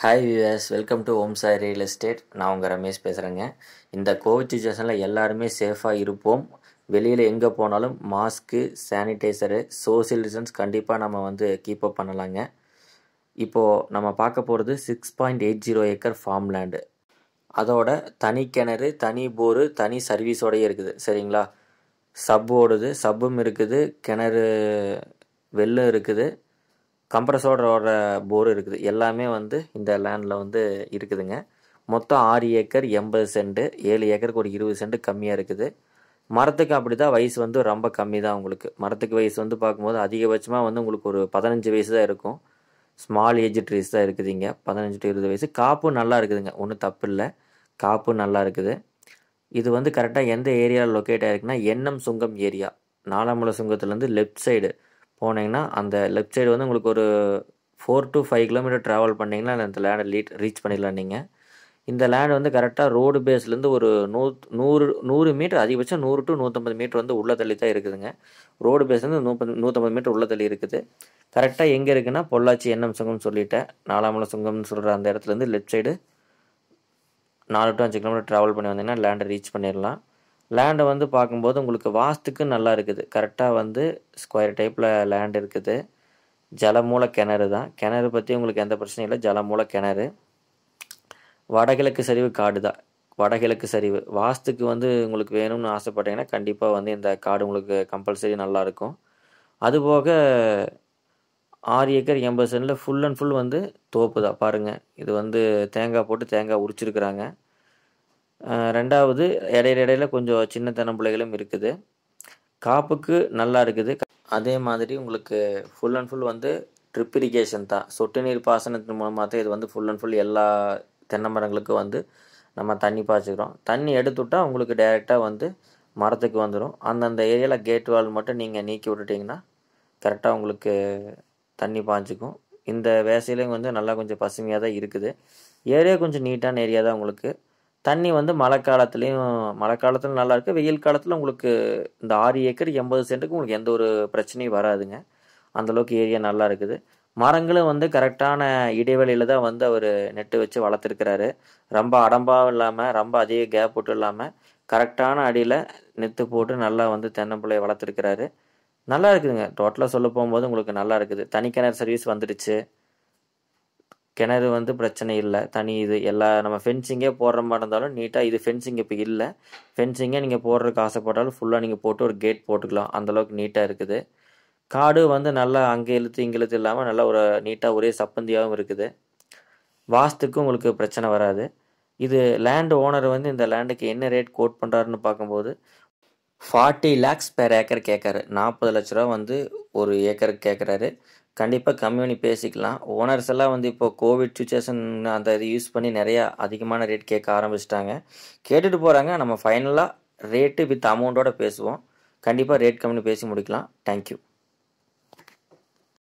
hi viewers welcome to Om Sai real estate நான் உங்கள் ரமேஷ் பேசுகிறேங்க இந்த கோவிட் சுச்சுவேஷனில் எல்லாருமே சேஃபாக இருப்போம் வெளியில் எங்கே போனாலும் மாஸ்க்கு சானிடைசரு சோசியல் டிஸ்டன்ஸ் கண்டிப்பாக நம்ம வந்து கீப் அப் பண்ணலாங்க இப்போது நம்ம பார்க்க போகிறது six point eight zero acre farm land அதோட தனி கிணறு தனி போரு தனி சர்வீஸோடய இருக்குது சரிங்களா சப்பு ஓடுது சப்பும் இருக்குது கிணறு வெள்ளம் இருக்குது கம்ப்ரஸோட போர் இருக்குது எல்லாமே வந்து இந்த லேண்டில் வந்து இருக்குதுங்க மொத்தம் ஆறு ஏக்கர் எண்பது சென்ட்டு ஏழு ஏக்கருக்கு ஒரு இருபது சென்ட் கம்மியாக இருக்குது மரத்துக்கு அப்படி தான் வயசு வந்து ரொம்ப கம்மி தான் உங்களுக்கு மரத்துக்கு வயசு வந்து பார்க்கும்போது அதிகபட்சமாக வந்து உங்களுக்கு ஒரு பதினஞ்சு வயசு தான் இருக்கும் ஸ்மால் ஏஜ் ட்ரீஸ் தான் இருக்குது இங்கே பதினஞ்சு டு இருபது வயசு காப்பும் நல்லா இருக்குதுங்க ஒன்றும் தப்பு இல்லை காப்பும் நல்லா இருக்குது இது வந்து கரெக்டாக எந்த ஏரியாவில் லொக்கேட் ஆகிருக்குன்னா எண்ணம் சுங்கம் ஏரியா நாலாமலை சுங்கத்துலேருந்து லெஃப்ட் சைடு போனீங்கன்னா அந்த லெஃப்ட் சைடு வந்து உங்களுக்கு ஒரு four to five kilometre travel பண்ணிங்கன்னா அந்த லேண்டை லீட் ரீச் பண்ணிடலாம் நீங்கள் இந்த லேண்ட் வந்து கரெக்டாக ரோடு பேஸ்லேருந்து ஒரு நூ நூறு நூறு மீட்டர் அதிகபட்சம் நூறு டு நூற்றம்பது மீட்டர் வந்து உள்ள தள்ளி தான் இருக்குதுங்க ரோடு பேஸ்லேருந்து நூற்பது நூற்றம்பது மீட்டர் உள்ள தள்ளி இருக்குது கரெக்டாக எங்கே இருக்குன்னா பொள்ளாச்சி எண்ணம் சுங்கம்னு சொல்லிட்டேன் நாலாமலை சுங்கம்னு சொல்கிற அந்த இடத்துலேருந்து லெஃப்ட் சைடு நாலு டு அஞ்சு கிலோமீட்டர் ட்ராவல் பண்ணி வந்தீங்கன்னா லேண்டை ரீச் பண்ணிடலாம் லேண்டை வந்து பார்க்கும்போது உங்களுக்கு வாஸ்துக்கு நல்லா இருக்குது கரெக்டாக வந்து ஸ்கொயர் டைப்பில் லேண்ட் இருக்குது ஜலமூல கிணறு தான் கிணறு பற்றி உங்களுக்கு எந்த பிரச்சனையும் இல்லை ஜலமூல கிணறு வடகிழக்கு சரிவு காடு தான் வடகிழக்கு சரிவு வாஸ்துக்கு வந்து உங்களுக்கு வேணும்னு ஆசைப்பட்டீங்கன்னா கண்டிப்பாக வந்து இந்த காடு உங்களுக்கு கம்பல்சரி நல்லாயிருக்கும் அதுபோக ஆறு ஏக்கர் எண்பது சென்டில் ஃபுல் அண்ட் ஃபுல் வந்து தோப்பு தான் பாருங்கள் இது வந்து தேங்காய் போட்டு தேங்காய் உரிச்சிருக்கிறாங்க ரெண்டாவது இடையில இடையில கொஞ்சம் சின்ன தென்னம்பிள்ளைகளும் இருக்குது காப்புக்கு நல்லா இருக்குது அதே மாதிரி உங்களுக்கு ஃபுல் அண்ட் ஃபுல் வந்து ட்ரிப் இரிகேஷன் தான் சொட்டு நீர் பாசனத்தின் மூலமாக தான் இது வந்து ஃபுல் அண்ட் ஃபுல் எல்லா தென்னை மரங்களுக்கும் வந்து நம்ம தண்ணி பாய்ச்சிக்கிறோம் தண்ணி எடுத்துவிட்டால் உங்களுக்கு டைரெக்டாக வந்து மரத்துக்கு வந்துடும் அந்தந்த ஏரியாவில் கேட் வால் மட்டும் நீங்கள் நீக்கி விட்டுட்டிங்கன்னா கரெக்டாக உங்களுக்கு தண்ணி பாய்ச்சிக்கும் இந்த வேசையிலையும் வந்து நல்லா கொஞ்சம் பசுமையாக தான் இருக்குது ஏரியா கொஞ்சம் நீட்டான ஏரியா தான் உங்களுக்கு தண்ணி வந்து மழை காலத்துலேயும் மழை காலத்தில் நல்லா இருக்குது வெயில் காலத்தில் உங்களுக்கு இந்த ஆறு ஏக்கர் எண்பது சென்ட்டுக்கு உங்களுக்கு எந்த ஒரு பிரச்சனையும் வராதுங்க அந்தளவுக்கு ஏரியா நல்லா இருக்குது மரங்களும் வந்து கரெக்டான இடைவெளியில் தான் வந்து அவர் நெட்டு வச்சு வளர்த்துருக்கிறாரு ரொம்ப அடம்பாவும் இல்லாமல் ரொம்ப அதிக கேப் போட்டு இல்லாமல் கரெக்டான அடியில் நெத்து போட்டு நல்லா வந்து தென்னம்பிள்ளையை வளர்த்துருக்கிறாரு நல்லா இருக்குதுங்க டோட்டலாக சொல்ல போகும்போது உங்களுக்கு நல்லா இருக்குது தனிக்கிணறு சர்வீஸ் வந்துடுச்சு கிணறு வந்து பிரச்சனை இல்லை தனி இது எல்லா நம்ம ஃபென்சிங்கே போடுற மாதிரி இருந்தாலும் நீட்டாக இது ஃபென்சிங் இப்போ இல்லை ஃபென்சிங்கே நீங்கள் போடுறதுக்கு ஆசைப்பட்டாலும் ஃபுல்லாக நீங்கள் போட்டு ஒரு கேட் போட்டுக்கலாம் அந்தளவுக்கு நீட்டாக இருக்குது காடு வந்து நல்லா அங்கே இழுத்து இங்கே இழுத்து இல்லாமல் நல்லா ஒரு நீட்டாக ஒரே சப்பந்தியாகவும் இருக்குது வாஸ்துக்கும் உங்களுக்கு பிரச்சனை வராது இது லேண்ட் ஓனர் வந்து இந்த லேண்டுக்கு என்ன ரேட் கோட் பண்ணுறாருன்னு பார்க்கும்போது ஃபார்ட்டி லேக்ஸ் பேர் ஏக்கர் கேட்குறாரு நாற்பது லட்ச ரூபா வந்து ஒரு ஏக்கருக்கு கேட்குறாரு கண்டிப்பாக கம்மி பண்ணி பேசிக்கலாம் ஓனர்ஸ் எல்லாம் வந்து இப்போ கோவிட் சுச்சுவேஷன் அந்த இது யூஸ் பண்ணி நிறையா அதிகமான ரேட் கேட்க ஆரம்பிச்சிட்டாங்க கேட்டுட்டு போகிறாங்க நம்ம ஃபைனலாக ரேட்டு வித் அமௌண்ட்டோட பேசுவோம் கண்டிப்பாக ரேட் கம்மி பேசி முடிக்கலாம் தேங்க்யூ